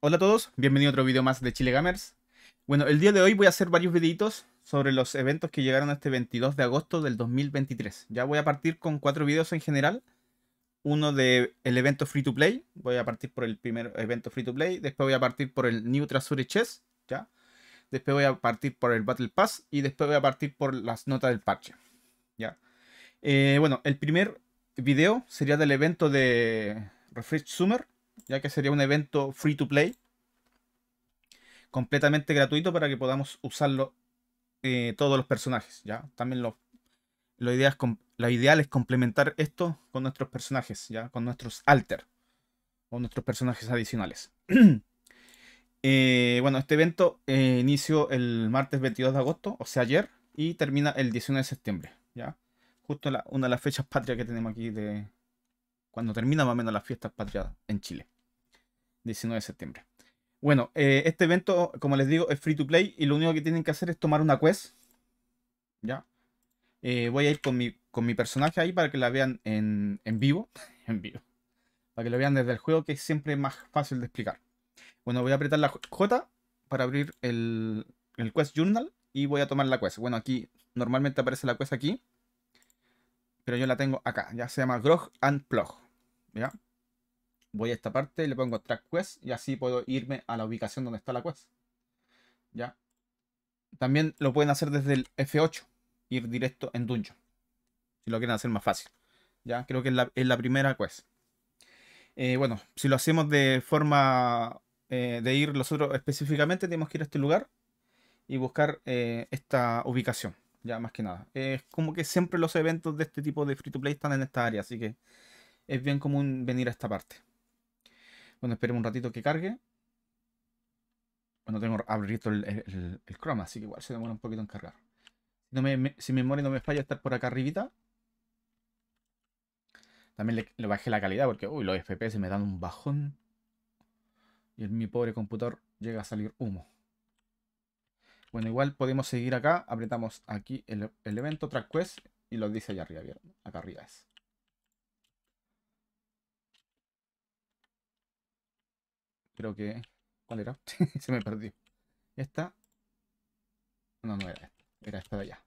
Hola a todos, bienvenido a otro video más de Chile Gamers. Bueno, el día de hoy voy a hacer varios videitos sobre los eventos que llegaron este 22 de agosto del 2023. Ya voy a partir con cuatro videos en general. Uno de el evento Free to Play, voy a partir por el primer evento Free to Play. Después voy a partir por el New Trasure Chess, ¿ya? Después voy a partir por el Battle Pass y después voy a partir por las notas del parche, ¿ya? Eh, bueno, el primer video sería del evento de Refresh Summer, ya que sería un evento free to play, completamente gratuito para que podamos usarlo eh, todos los personajes, ¿ya? También lo, idea es, ideal es complementar esto con nuestros personajes, ¿ya? Con nuestros alter, o nuestros personajes adicionales. Eh, bueno, este evento eh, inició el martes 22 de agosto, o sea ayer, y termina el 19 de septiembre, ¿ya? Justo una de las fechas patrias que tenemos aquí de, cuando termina más o menos las fiestas patrias en Chile. 19 de septiembre. Bueno, eh, este evento, como les digo, es free to play y lo único que tienen que hacer es tomar una quest. ¿Ya? Eh, voy a ir con mi, personaje ahí para que la vean en, vivo. en vivo. Para que lo vean desde el juego, que es siempre más fácil de explicar. Bueno, voy a apretar la J para abrir el, el quest journal y voy a tomar la quest. Bueno, aquí normalmente aparece la quest aquí. Pero yo la tengo acá. Ya se llama Grog and Plog. ¿Ya? Voy a esta parte, le pongo track quest y así puedo irme a la ubicación donde está la quest. ¿Ya? También lo pueden hacer desde el F8, ir directo en Dungeon. Si lo quieren hacer más fácil. ¿Ya? Creo que es la, primera quest. Eh, bueno, si lo hacemos de forma eh, de ir nosotros específicamente, tenemos que ir a este lugar y buscar eh, esta ubicación, ya más que nada. Es como que siempre los eventos de este tipo de free to play están en esta área, así que es bien común venir a esta parte. Bueno, esperemos un ratito que cargue. Bueno, tengo abierto el, el, Chrome, así que igual se demora un poquito en cargar. si me, me, si mi no me falla, estar por acá arribita. También le, bajé la calidad porque, uy, los FPS me dan un bajón. Y en mi pobre computador llega a salir humo. Bueno, igual podemos seguir acá. Apretamos aquí el, evento, track quest, y lo dice allá arriba, Acá arriba es. Creo que... ¿Cuál era? Se me perdió. Esta. No, no era esta. Era esta de allá.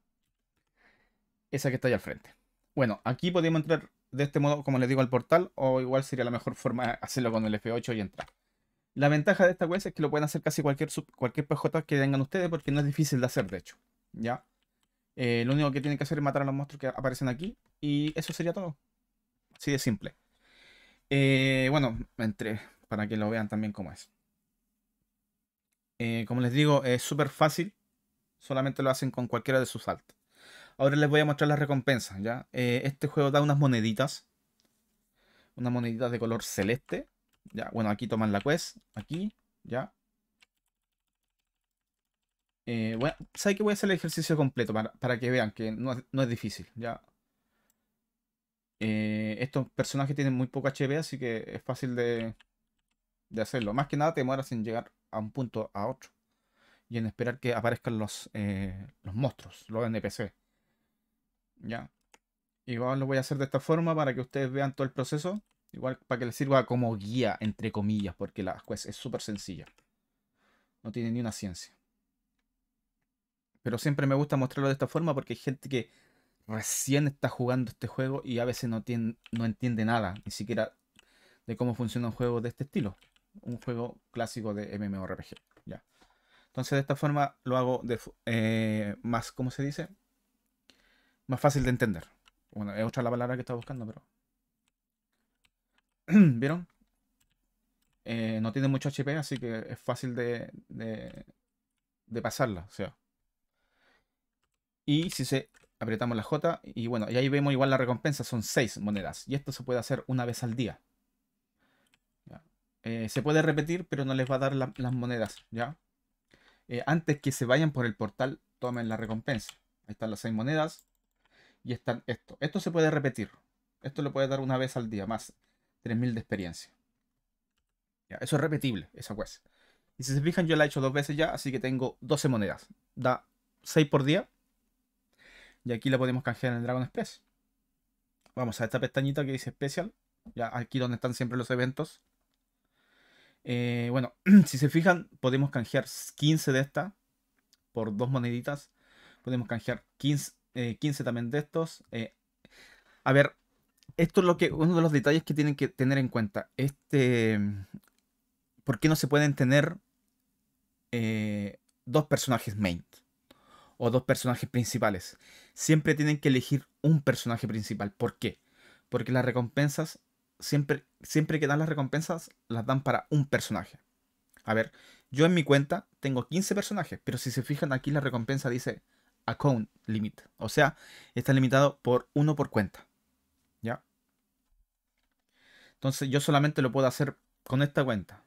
Esa que está allá al frente. Bueno, aquí podemos entrar de este modo, como les digo, al portal. O igual sería la mejor forma de hacerlo con el F8 y entrar. La ventaja de esta web es que lo pueden hacer casi cualquier, cualquier PJ que tengan ustedes porque no es difícil de hacer, de hecho. ¿Ya? Eh, lo único que tienen que hacer es matar a los monstruos que aparecen aquí. Y eso sería todo. Así de simple. Eh, bueno, entre para que lo vean también como es. Eh, como les digo, es súper fácil. Solamente lo hacen con cualquiera de sus altas. Ahora les voy a mostrar las recompensas, ¿ya? Eh, este juego da unas moneditas. Unas moneditas de color celeste. Ya, bueno, aquí toman la quest. Aquí, ya. Eh, bueno, ¿sabes que voy a hacer el ejercicio completo para, que vean que no, es difícil, ya? estos personajes tienen muy poco HP, así que es fácil de, de hacerlo. Más que nada te demoras en llegar a un punto a otro. Y en esperar que aparezcan los, eh, los monstruos, los NPC. Ya. Igual lo voy a hacer de esta forma para que ustedes vean todo el proceso. Igual para que les sirva como guía, entre comillas, porque la quest es súper sencilla. No tiene ni una ciencia. Pero siempre me gusta mostrarlo de esta forma porque hay gente que recién está jugando este juego y a veces no, no entiende nada, ni siquiera de cómo funciona un juego de este estilo un juego clásico de MMORPG. Ya. Entonces de esta forma lo hago eh, más, ¿cómo se dice? Más fácil de entender. Bueno, es otra la palabra que estaba buscando, pero... ¿Vieron? Eh, no tiene mucho HP, así que es fácil de, de, pasarla. O sea. Y si se apretamos la J, y bueno, y ahí vemos igual la recompensa, son 6 monedas. Y esto se puede hacer una vez al día. Eh, se puede repetir, pero no les va a dar las monedas, ¿ya? Eh, antes que se vayan por el portal, tomen la recompensa. Ahí están las seis monedas y están esto. Esto se puede repetir. Esto lo puede dar una vez al día, más 3000 de experiencia. Eso es repetible, esa quest. Y si se fijan, yo la he hecho dos veces ya, así que tengo 12 monedas. Da 6 por día. Y aquí la podemos canjear en el Dragon Express. Vamos a esta pestañita que dice Special. Ya aquí donde están siempre los eventos. Eh, bueno, si se fijan, podemos canjear 15 de esta por dos moneditas. Podemos canjear 15, eh, también de estos. Eh, a ver, esto es lo que uno de los detalles que tienen que tener en cuenta. Este, ¿Por qué no se pueden tener dos personajes main? O dos personajes principales. Siempre tienen que elegir un personaje principal. ¿Por qué? Porque las recompensas siempre, siempre que dan las recompensas, las dan para un personaje. A ver, yo en mi cuenta tengo 15 personajes, pero si se fijan aquí la recompensa dice account limit. O sea, está limitado por uno por cuenta. ¿Ya? Entonces yo solamente lo puedo hacer con esta cuenta.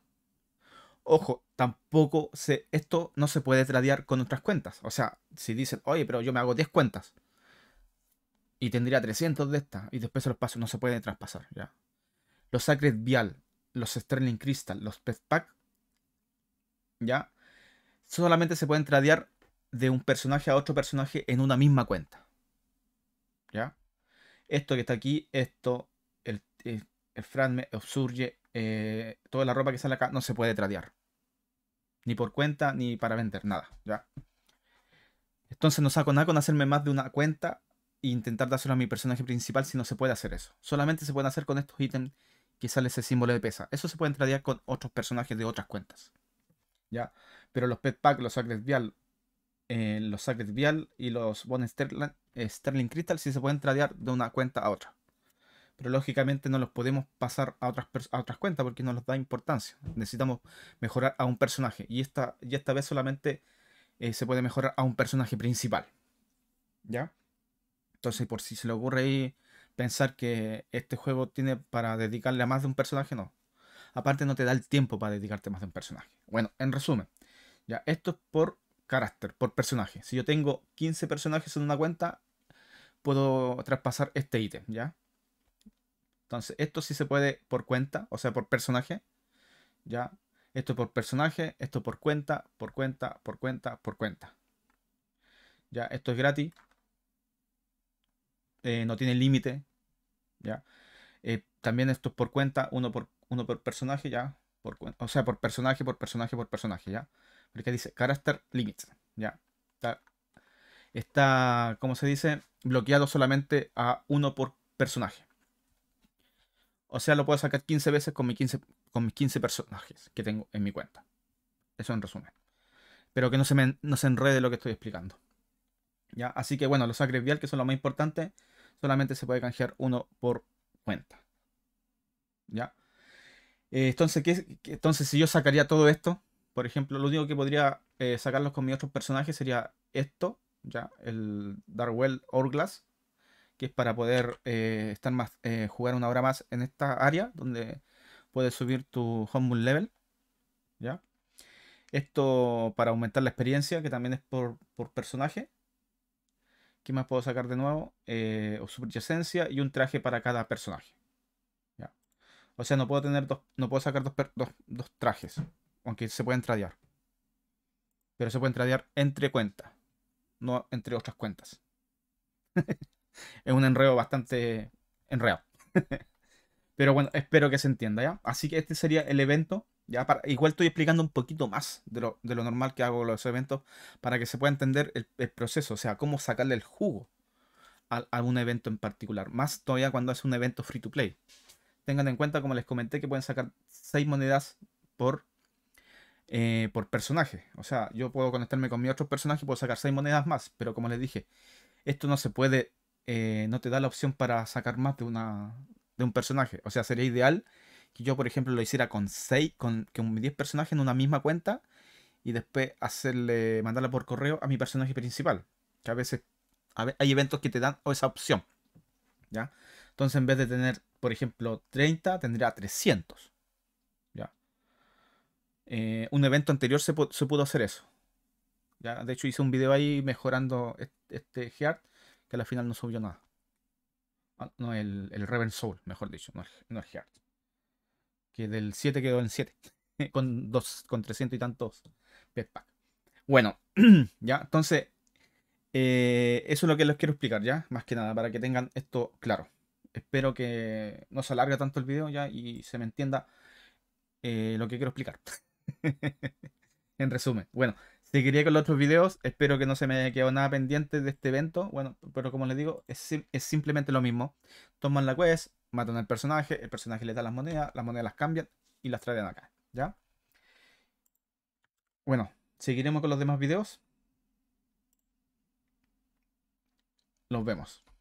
Ojo, tampoco se, esto no se puede tradear con otras cuentas. O sea, si dicen, oye, pero yo me hago 10 cuentas y tendría 300 de estas y después los paso, no se pueden traspasar. ¿ya? los Sacred Vial, los Sterling Crystal, los Pet Pack, ¿ya? Solamente se pueden tradear de un personaje a otro personaje en una misma cuenta. ¿Ya? Esto que está aquí, esto, el, eh, el, el eh, toda la ropa que sale acá no se puede tradear. Ni por cuenta, ni para vender, nada, ¿ya? Entonces no saco nada con hacerme más de una cuenta e intentar dárselo a mi personaje principal si no se puede hacer eso. Solamente se pueden hacer con estos ítems que sale ese símbolo de pesa. Eso se puede tradear con otros personajes de otras cuentas. ¿Ya? Pero los pet pack, los Sacred Vial, eh, los Sacred Vial y los Bon eh, Sterling, Crystal sí se pueden tradear de una cuenta a otra. Pero lógicamente no los podemos pasar a otras, otras cuentas porque no nos da importancia. Necesitamos mejorar a un personaje. Y esta, y esta vez solamente eh, se puede mejorar a un personaje principal. ¿Ya? Entonces, por si se le ocurre ahí pensar que este juego tiene para dedicarle a más de un personaje, no. Aparte no te da el tiempo para dedicarte a más de un personaje. Bueno, en resumen, ya esto es por carácter, por personaje. Si yo tengo 15 personajes en una cuenta, puedo traspasar este ítem, ¿ya? Entonces, esto sí se puede por cuenta, o sea, por personaje, ¿ya? Esto por personaje, esto por cuenta, por cuenta, por cuenta, por cuenta. Ya, esto es gratis. Eh, no tiene límite, ¿ya? Eh, también esto es por cuenta, uno por, uno por personaje, ¿ya? Por, o sea, por personaje, por personaje, por personaje, ¿ya? Porque dice character limits, ¿ya? Está, está como se dice, bloqueado solamente a uno por personaje. O sea, lo puedo sacar 15 veces con, 15, con mis 15 personajes que tengo en mi cuenta. Eso en resumen. Pero que no se, me, enrede lo que estoy explicando. ¿Ya? Así que bueno, los sacres vial, que son lo más importante solamente se puede canjear uno por cuenta. ¿Ya? Eh, entonces, entonces, si yo sacaría todo esto, por ejemplo, lo único que podría eh, sacarlos con mi otro personaje sería esto, ¿ya? El Darkwell Orglass, que es para poder eh, estar más, jugar una hora más en esta área, donde puedes subir tu Homebrew Level, ¿ya? Esto para aumentar la experiencia, que también es por, por personaje. ¿Qué más puedo sacar de nuevo? Eh, o subyacencia y un traje para cada personaje. O sea, no puedo tener dos, no puedo sacar dos, dos, trajes. Aunque se pueden tradear. Pero se pueden tradear entre cuentas. No entre otras cuentas. es un enredo bastante enredado. Pero bueno, espero que se entienda, ¿ya? Así que este sería el evento ya para, igual estoy explicando un poquito más de lo, normal que hago los eventos para que se pueda entender el, proceso, o sea, cómo sacarle el jugo a, un evento en particular, más todavía cuando es un evento free to play. Tengan en cuenta, como les comenté, que pueden sacar 6 monedas por, eh, por personaje. O sea, yo puedo conectarme con mi otro personaje y puedo sacar 6 monedas más, pero como les dije, esto no se puede, eh, no te da la opción para sacar más de, una, de un personaje. O sea, sería ideal que yo, por ejemplo, lo hiciera con 6, con, 10 personajes en una misma cuenta y después hacerle mandarla por correo a mi personaje principal. Que a veces hay eventos que te dan esa opción. ¿Ya? Entonces, en vez de tener, por ejemplo, 30, tendría 300. ¿Ya? Eh, un evento anterior se, pudo hacer eso. ¿Ya? De hecho, hice un video ahí mejorando este, Heart, que al final no subió nada. Ah, no, el, el Reven Soul, mejor dicho, no, no el Heart que del 7 quedó en 7, con, dos, con 300 y tantos petpack Bueno, ya, entonces, eh, eso es lo que les quiero explicar, ya, más que nada, para que tengan esto claro. Espero que no se alargue tanto el video ya y se me entienda eh, lo que quiero explicar. en resumen, bueno, seguiré con los otros videos. Espero que no se me quede nada pendiente de este evento. Bueno, pero como les digo, es, es simplemente lo mismo. Toman la quest, matan al personaje, el personaje le da las monedas, las monedas las cambian y las traen acá, ¿ya? Bueno, seguiremos con los demás videos. Los vemos.